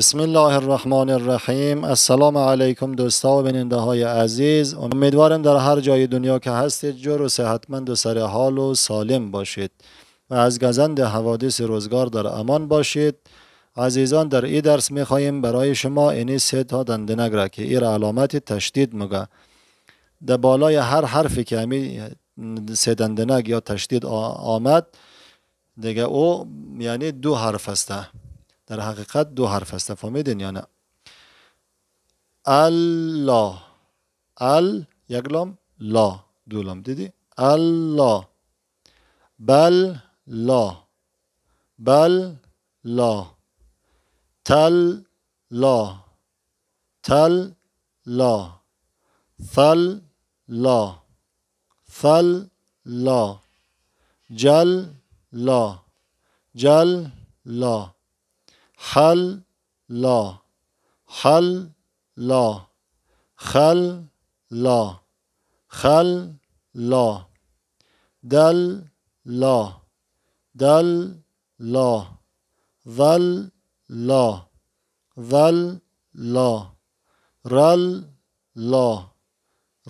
بسم الله الرحمن الرحیم السلام علیکم دوستا و بیننده های عزیز امیدوارم در هر جای دنیا که هستید جور و صحتمند و سر حال و سالم باشید و از گزند حوادث روزگار در امان باشید عزیزان در این درس میخواهیم برای شما اینی سه تا دندنگ را که ایر علامت تشدید مگه در بالای هر حرفی که همی سه دندنگ یا تشدید آمد دیگه او یعنی دو حرف است در حقیقت دو حرف است فهمیدین یا نه الله ال یک لام لا دو لام دیدی الله بل لا بل لا تل لا تل لا ثل لا ثل لا جل لا جل لا حل لا حل لا خل لا خل لا دل لا دل لا ظل لا ظل لا رل لا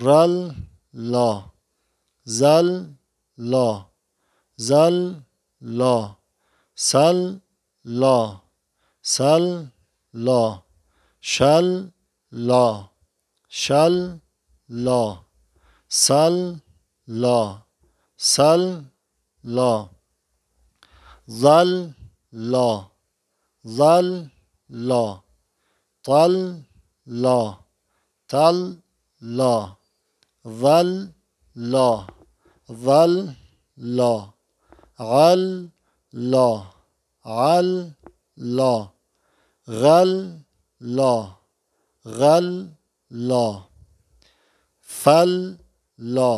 رل لا زل لا زل لا سل لا سل لا شل لا شل لا سل لا سل لا ظل لا ظل لا طل لا طل لا ظل لا ظل لا عل لا عل لا غل غل لا لا فل لا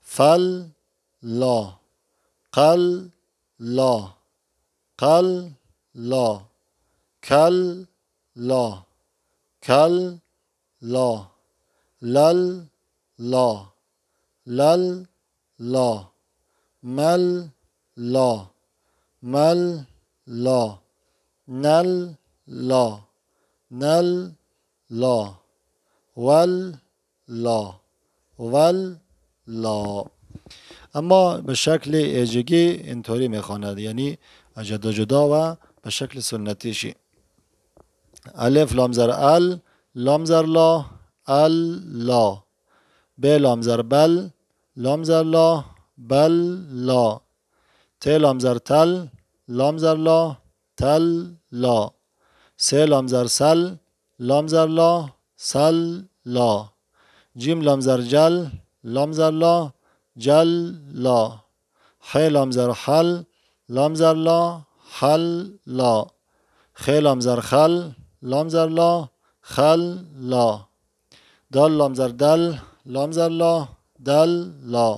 فل لا قل لا قل لا كل لا كل لا لل لا لل لا مل لا مل لا نل لا نل لا ول لا ول لا اما به شکل ایجگی اینطوری میخواند یعنی جدا جدا و به شکل سنتیشی الف لامزر ال لامزر لا ال لا ب لامزر بل لامزر لا بل لا ت لامزر تل لامزر لا تل لا سه لامزر سل لامزر لا سل لا جیم لامزر جل لامزر لا جل لا خی لامزر حل لامزر لا حل لا خ لامزر خل لامزر لا خل لا دال لامزر دل لامزر لا دل لا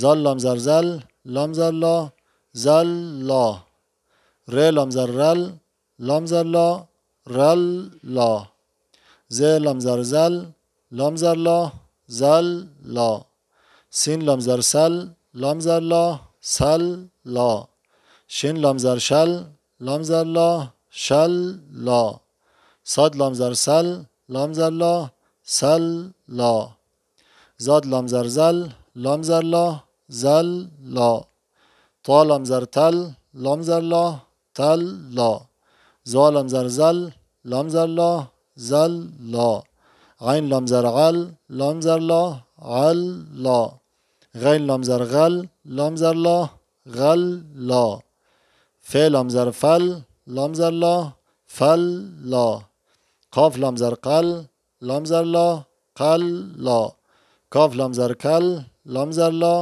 زل لامزر زل لامزر لا زل لا ر لامزر رل لامزر لا رل لا ز لامزر زل لامزر لا زل لا سین لامزر سل لامزر لا سل لا شین لامزر شل لامزر لا شل لا صاد لامزر سل لامزر لا سل لا زاد لامزر زل لامزر لا زل لا تا لامزر تل لامزر لا تل لا زالم زر زل لام زر لا زل لا عين لام زر عل لام زر لا غل لا غين لام زر غل لام زر لا غل لا ف لام زر فل لام زر لا فل لا قاف لام زر قل لام زر لا قل لا قاف لام زر كل لام زر لا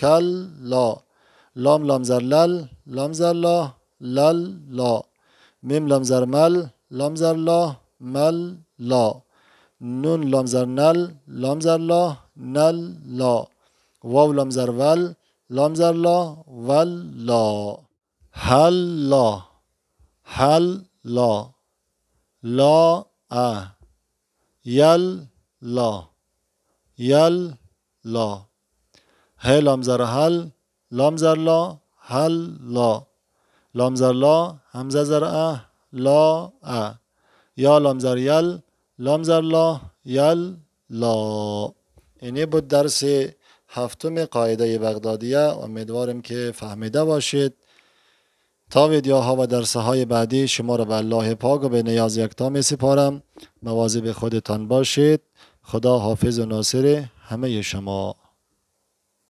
كل لا لام لام زر لل لام زر لا لل لا میم لام زر مل لام زر لا مل لا نون لام زر نل لام زر لا نل لا واو لام زر ول لا ول لا هل لا هل لا لا ا یل لا یل لا هل لام زر هل لام زر لا هل لا لامزر لا همزه زر اه لا ا یا لامزر یل لامزر لا یل لا اینه بود درس هفتم قاعده بغدادیه امیدوارم که فهمیده باشید تا ویدیوها و درسه های بعدی شما را به الله پاک و به نیاز یکتا می سپارم مواظب خودتان باشید خدا حافظ و ناصر همه شما